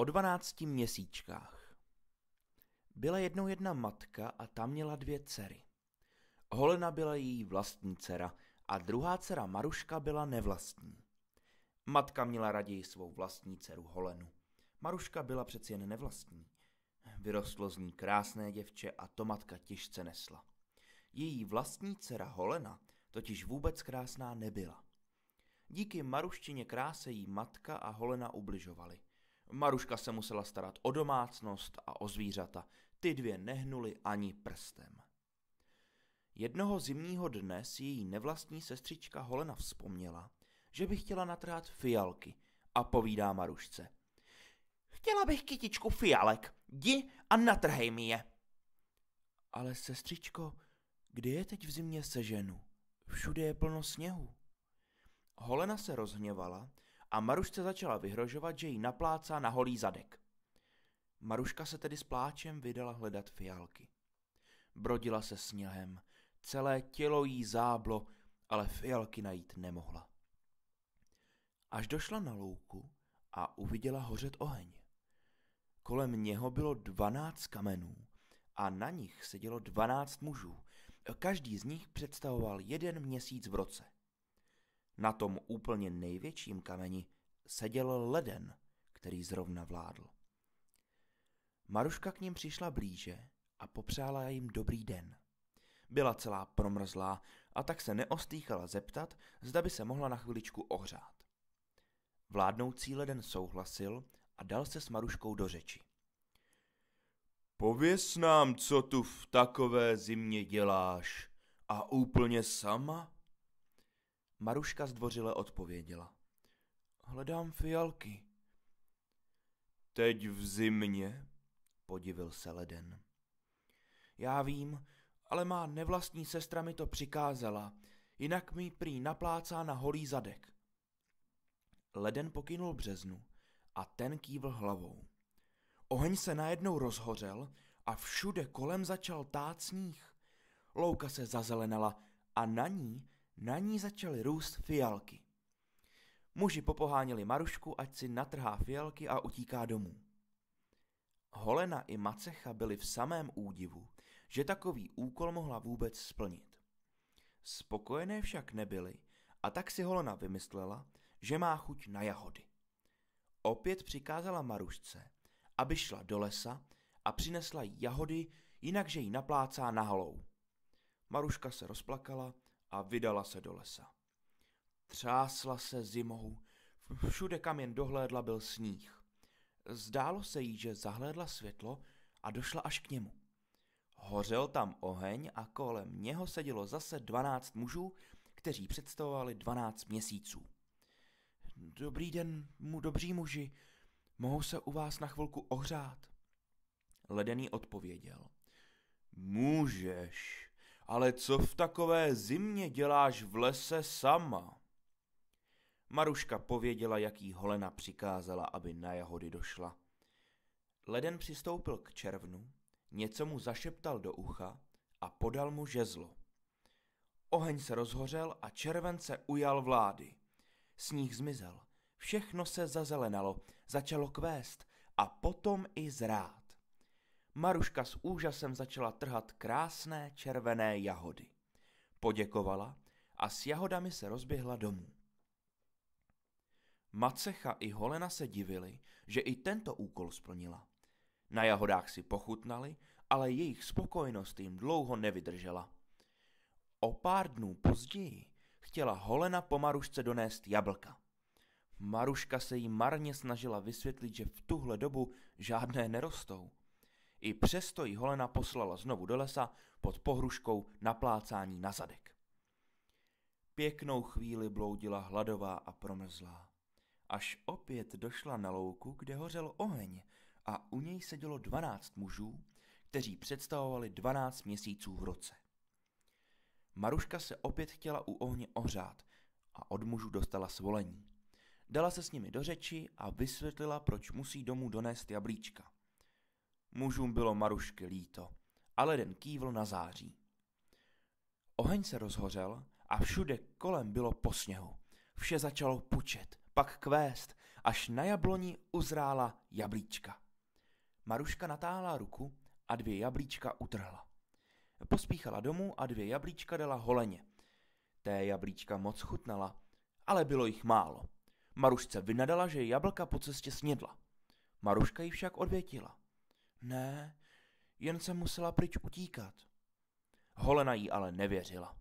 O 12 měsíčkách. Byla jednou jedna matka a ta měla dvě dcery. Holena byla její vlastní dcera a druhá dcera Maruška byla nevlastní. Matka měla raději svou vlastní dceru Holenu. Maruška byla přeci jen nevlastní. Vyrostlo z ní krásné děvče a to matka těžce nesla. Její vlastní dcera Holena totiž vůbec krásná nebyla. Díky Maruštině kráse jí matka a Holena ubližovali. Maruška se musela starat o domácnost a o zvířata. Ty dvě nehnuly ani prstem. Jednoho zimního dne si její nevlastní sestřička Holena vzpomněla, že by chtěla natrhat fialky a povídá Marušce. Chtěla bych kytičku fialek, jdi a natrhej mi je. Ale sestřičko, kde je teď v zimě seženu? Všude je plno sněhu. Holena se rozhněvala a Marušce začala vyhrožovat, že jí naplácá na holý zadek. Maruška se tedy s pláčem vydala hledat fialky. Brodila se sněhem, celé tělo jí záblo, ale fialky najít nemohla. Až došla na louku a uviděla hořet oheň. Kolem něho bylo dvanáct kamenů a na nich sedělo dvanáct mužů. Každý z nich představoval jeden měsíc v roce – na tom úplně největším kameni seděl leden, který zrovna vládl. Maruška k ním přišla blíže a popřála jim dobrý den. Byla celá promrzlá a tak se neostýchala zeptat, zda by se mohla na chviličku ohřát. Vládnoucí leden souhlasil a dal se s Maruškou do řeči. Pověz nám, co tu v takové zimě děláš a úplně sama? Maruška zdvořile odpověděla. Hledám fialky. Teď v zimě, podivil se leden. Já vím, ale má nevlastní sestra mi to přikázala, jinak mi prý naplácá na holý zadek. Leden pokynul březnu a ten kývl hlavou. Oheň se najednou rozhořel a všude kolem začal tát sníh. Louka se zazelenala a na ní na ní začaly růst fialky. Muži popoháněli Marušku, ať si natrhá fialky a utíká domů. Holena i Macecha byli v samém údivu, že takový úkol mohla vůbec splnit. Spokojené však nebyly a tak si Holena vymyslela, že má chuť na jahody. Opět přikázala Marušce, aby šla do lesa a přinesla jí jahody, jinak že ji naplácá na holou. Maruška se rozplakala a vydala se do lesa. Třásla se zimou, všude kam jen dohlédla byl sníh. Zdálo se jí, že zahlédla světlo a došla až k němu. Hořel tam oheň a kolem něho sedělo zase dvanáct mužů, kteří představovali dvanáct měsíců. Dobrý den, mu dobří muži, mohu se u vás na chvilku ohřát? Ledený odpověděl. Můžeš ale co v takové zimě děláš v lese sama? Maruška pověděla, jaký holena přikázala, aby na jahody došla. Leden přistoupil k červnu, něco mu zašeptal do ucha a podal mu žezlo. Oheň se rozhořel a červen se ujal vlády. Sníh zmizel, všechno se zazelenalo, začalo kvést a potom i zrát. Maruška s úžasem začala trhat krásné červené jahody. Poděkovala a s jahodami se rozběhla domů. Macecha i Holena se divili, že i tento úkol splnila. Na jahodách si pochutnali, ale jejich spokojenost jim dlouho nevydržela. O pár dnů později chtěla Holena po Marušce donést jablka. Maruška se jí marně snažila vysvětlit, že v tuhle dobu žádné nerostou i přesto ji Holena poslala znovu do lesa pod pohruškou naplácání na zadek. Pěknou chvíli bloudila hladová a promrzlá. Až opět došla na louku, kde hořel oheň a u něj sedělo dvanáct mužů, kteří představovali dvanáct měsíců v roce. Maruška se opět chtěla u ohně ohřát a od mužů dostala svolení. Dala se s nimi do řeči a vysvětlila, proč musí domů donést jablíčka. Mužům bylo Marušky líto, ale den kývl na září. Oheň se rozhořel a všude kolem bylo po sněhu. Vše začalo pučet, pak kvést, až na jabloni uzrála jablíčka. Maruška natáhla ruku a dvě jablíčka utrhla. Pospíchala domů a dvě jablíčka dala holeně. Té jablíčka moc chutnala, ale bylo jich málo. Marušce vynadala, že jablka po cestě snědla. Maruška ji však odvětila. Ne, jen jsem musela pryč utíkat. Holena jí ale nevěřila.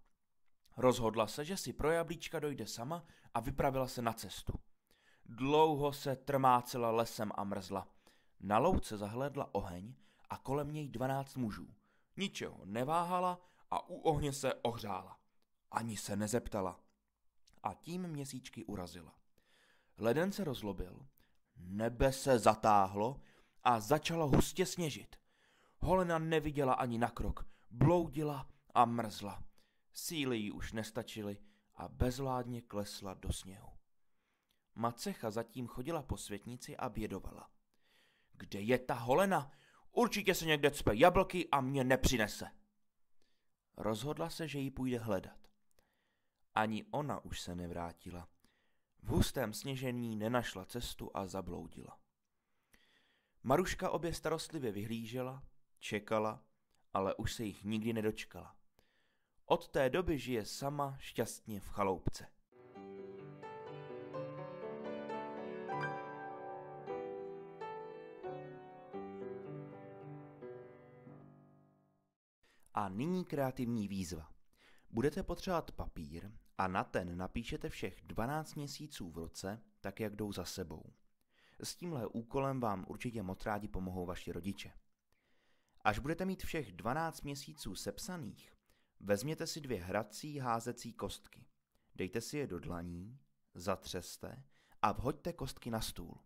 Rozhodla se, že si pro jablíčka dojde sama a vypravila se na cestu. Dlouho se trmácela lesem a mrzla. Na louce zahledla oheň a kolem něj dvanáct mužů. Ničeho neváhala a u ohně se ohřála. Ani se nezeptala. A tím měsíčky urazila. Leden se rozlobil, nebe se zatáhlo a začalo hustě sněžit. Holena neviděla ani na krok, bloudila a mrzla. Síly jí už nestačily a bezvládně klesla do sněhu. Macecha zatím chodila po světnici a bědovala. Kde je ta holena? Určitě se někde cpe jablky a mě nepřinese. Rozhodla se, že ji půjde hledat. Ani ona už se nevrátila. V hustém sněžení nenašla cestu a zabloudila. Maruška obě starostlivě vyhlížela, čekala, ale už se jich nikdy nedočkala. Od té doby žije sama šťastně v chaloupce. A nyní kreativní výzva. Budete potřebovat papír a na ten napíšete všech 12 měsíců v roce, tak jak jdou za sebou. S tímhle úkolem vám určitě moc rádi pomohou vaši rodiče. Až budete mít všech 12 měsíců sepsaných, vezměte si dvě hrací házecí kostky. Dejte si je do dlaní, zatřeste a vhoďte kostky na stůl.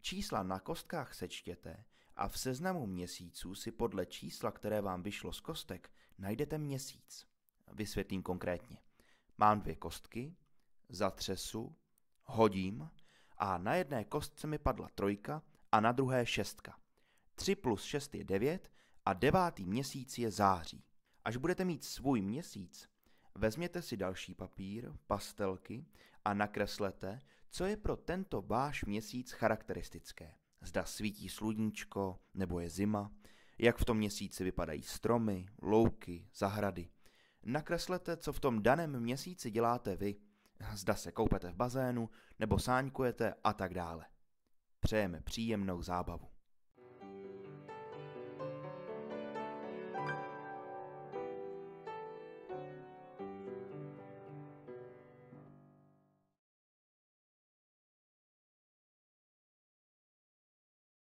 Čísla na kostkách sečtěte a v seznamu měsíců si podle čísla, které vám vyšlo z kostek, najdete měsíc. Vysvětlím konkrétně. Mám dvě kostky, zatřesu, hodím a na jedné kostce mi padla trojka a na druhé šestka. 3 plus 6 je 9 a devátý měsíc je září. Až budete mít svůj měsíc, vezměte si další papír, pastelky a nakreslete, co je pro tento váš měsíc charakteristické. Zda svítí sluníčko nebo je zima, jak v tom měsíci vypadají stromy, louky, zahrady. Nakreslete, co v tom daném měsíci děláte vy – zda se koupete v bazénu nebo sáňkujete a tak dále. Přejeme příjemnou zábavu.